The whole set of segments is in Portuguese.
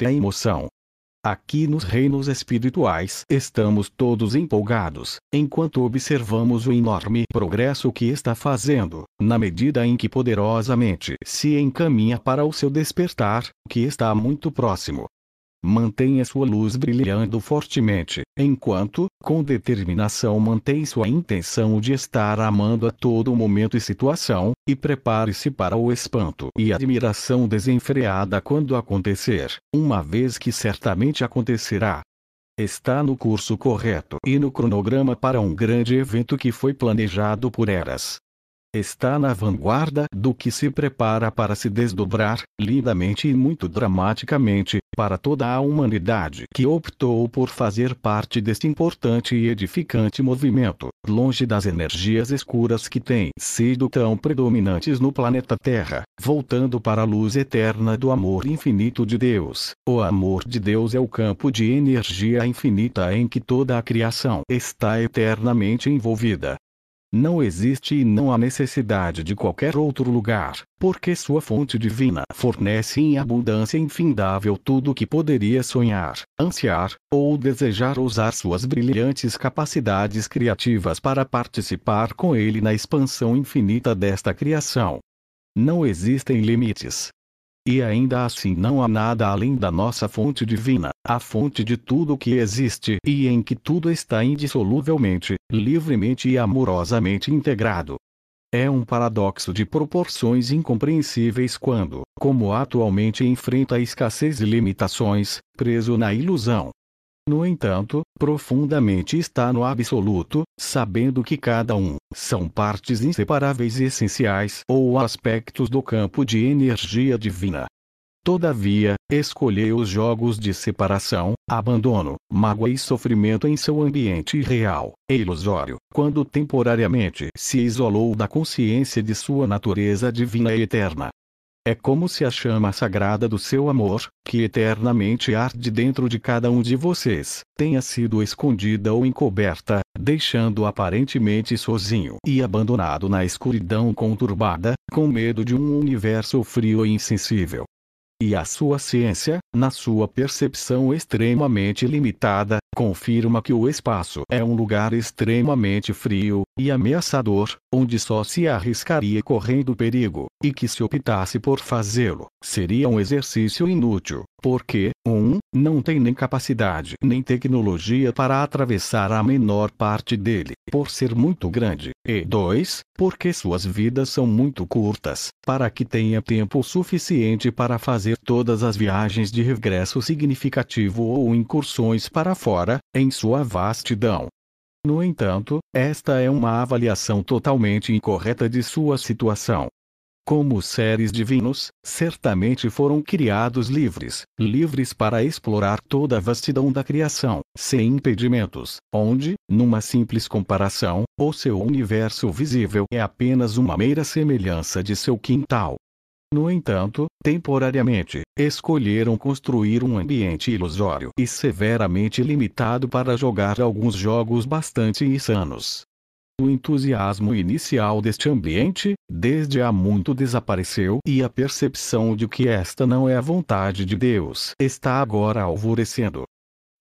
muita emoção. Aqui nos reinos espirituais estamos todos empolgados, enquanto observamos o enorme progresso que está fazendo, na medida em que poderosamente se encaminha para o seu despertar, que está muito próximo. Mantenha sua luz brilhando fortemente, enquanto, com determinação, mantém sua intenção de estar amando a todo momento e situação, e prepare-se para o espanto e admiração desenfreada quando acontecer, uma vez que certamente acontecerá. Está no curso correto e no cronograma para um grande evento que foi planejado por eras está na vanguarda do que se prepara para se desdobrar, lindamente e muito dramaticamente, para toda a humanidade que optou por fazer parte deste importante e edificante movimento, longe das energias escuras que têm sido tão predominantes no planeta Terra, voltando para a luz eterna do amor infinito de Deus. O amor de Deus é o campo de energia infinita em que toda a criação está eternamente envolvida. Não existe e não há necessidade de qualquer outro lugar, porque sua fonte divina fornece em abundância infindável tudo o que poderia sonhar, ansiar, ou desejar usar suas brilhantes capacidades criativas para participar com ele na expansão infinita desta criação. Não existem limites, e ainda assim não há nada além da nossa fonte divina, a fonte de tudo que existe e em que tudo está indissoluvelmente, livremente e amorosamente integrado. É um paradoxo de proporções incompreensíveis quando, como atualmente enfrenta a escassez e limitações, preso na ilusão, no entanto, profundamente está no absoluto, sabendo que cada um são partes inseparáveis e essenciais ou aspectos do campo de energia divina. Todavia, escolheu os jogos de separação, abandono, mágoa e sofrimento em seu ambiente real, e é ilusório, quando temporariamente se isolou da consciência de sua natureza divina e eterna, é como se a chama sagrada do seu amor, que eternamente arde dentro de cada um de vocês, tenha sido escondida ou encoberta, deixando aparentemente sozinho e abandonado na escuridão conturbada, com medo de um universo frio e insensível. E a sua ciência, na sua percepção extremamente limitada, confirma que o espaço é um lugar extremamente frio e ameaçador, onde só se arriscaria correndo perigo, e que se optasse por fazê-lo, seria um exercício inútil, porque, 1. Um, não tem nem capacidade nem tecnologia para atravessar a menor parte dele, por ser muito grande, e 2. Porque suas vidas são muito curtas, para que tenha tempo suficiente para fazer todas as viagens de regresso significativo ou incursões para fora, em sua vastidão, no entanto, esta é uma avaliação totalmente incorreta de sua situação. Como seres divinos, certamente foram criados livres, livres para explorar toda a vastidão da criação, sem impedimentos, onde, numa simples comparação, o seu universo visível é apenas uma meira semelhança de seu quintal. No entanto, temporariamente, escolheram construir um ambiente ilusório e severamente limitado para jogar alguns jogos bastante insanos. O entusiasmo inicial deste ambiente, desde há muito desapareceu e a percepção de que esta não é a vontade de Deus está agora alvorecendo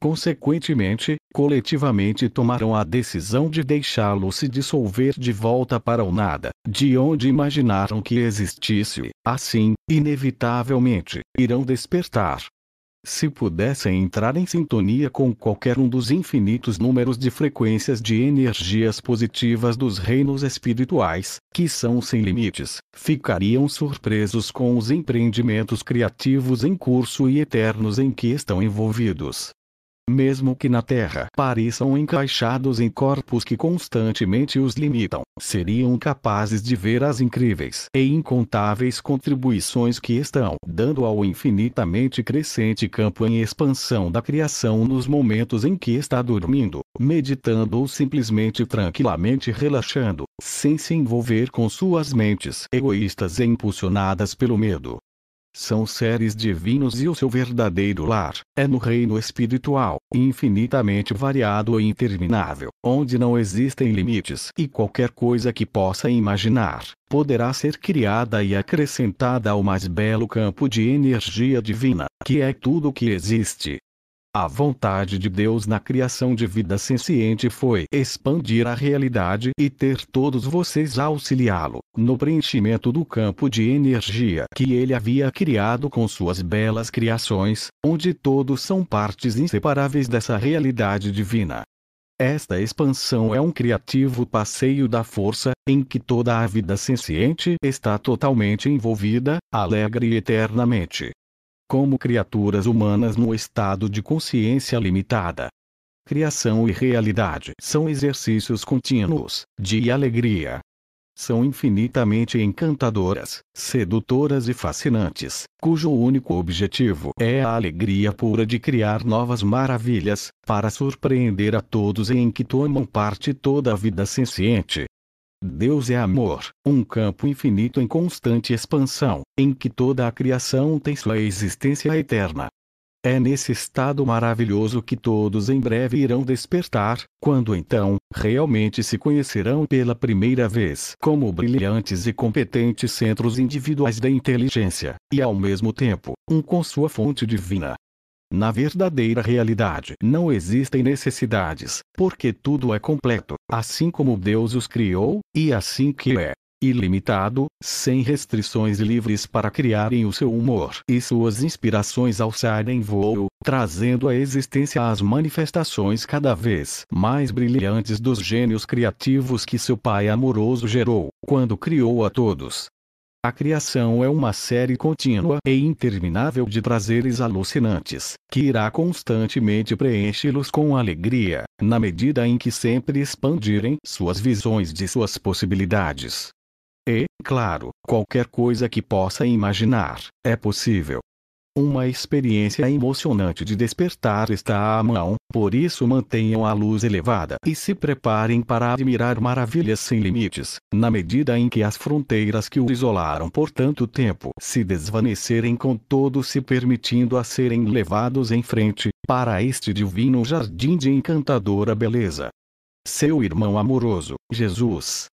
consequentemente, coletivamente tomaram a decisão de deixá-lo se dissolver de volta para o nada, de onde imaginaram que existisse, assim, inevitavelmente, irão despertar. Se pudessem entrar em sintonia com qualquer um dos infinitos números de frequências de energias positivas dos reinos espirituais, que são sem limites, ficariam surpresos com os empreendimentos criativos em curso e eternos em que estão envolvidos mesmo que na Terra pareçam encaixados em corpos que constantemente os limitam, seriam capazes de ver as incríveis e incontáveis contribuições que estão dando ao infinitamente crescente campo em expansão da criação nos momentos em que está dormindo, meditando ou simplesmente tranquilamente relaxando, sem se envolver com suas mentes egoístas e impulsionadas pelo medo são seres divinos e o seu verdadeiro lar é no reino espiritual, infinitamente variado e interminável, onde não existem limites e qualquer coisa que possa imaginar poderá ser criada e acrescentada ao mais belo campo de energia divina, que é tudo o que existe, a vontade de Deus na criação de vida senciente foi expandir a realidade e ter todos vocês auxiliá-lo no preenchimento do campo de energia que ele havia criado com suas belas criações, onde todos são partes inseparáveis dessa realidade divina. Esta expansão é um criativo passeio da força, em que toda a vida senciente está totalmente envolvida, alegre e eternamente como criaturas humanas no estado de consciência limitada. Criação e realidade são exercícios contínuos, de alegria. São infinitamente encantadoras, sedutoras e fascinantes, cujo único objetivo é a alegria pura de criar novas maravilhas, para surpreender a todos em que tomam parte toda a vida senciente. Deus é amor, um campo infinito em constante expansão, em que toda a criação tem sua existência eterna. É nesse estado maravilhoso que todos em breve irão despertar, quando então, realmente se conhecerão pela primeira vez como brilhantes e competentes centros individuais da inteligência, e ao mesmo tempo, um com sua fonte divina, na verdadeira realidade não existem necessidades, porque tudo é completo, assim como Deus os criou, e assim que é. Ilimitado, sem restrições livres para criarem o seu humor e suas inspirações alçarem voo, trazendo à existência as manifestações cada vez mais brilhantes dos gênios criativos que seu Pai amoroso gerou, quando criou a todos. A criação é uma série contínua e interminável de prazeres alucinantes, que irá constantemente preenchê-los com alegria, na medida em que sempre expandirem suas visões de suas possibilidades. E, claro, qualquer coisa que possa imaginar, é possível. Uma experiência emocionante de despertar está à mão, por isso mantenham a luz elevada e se preparem para admirar maravilhas sem limites, na medida em que as fronteiras que o isolaram por tanto tempo se desvanecerem com todo se permitindo a serem levados em frente, para este divino jardim de encantadora beleza. Seu irmão amoroso, Jesus,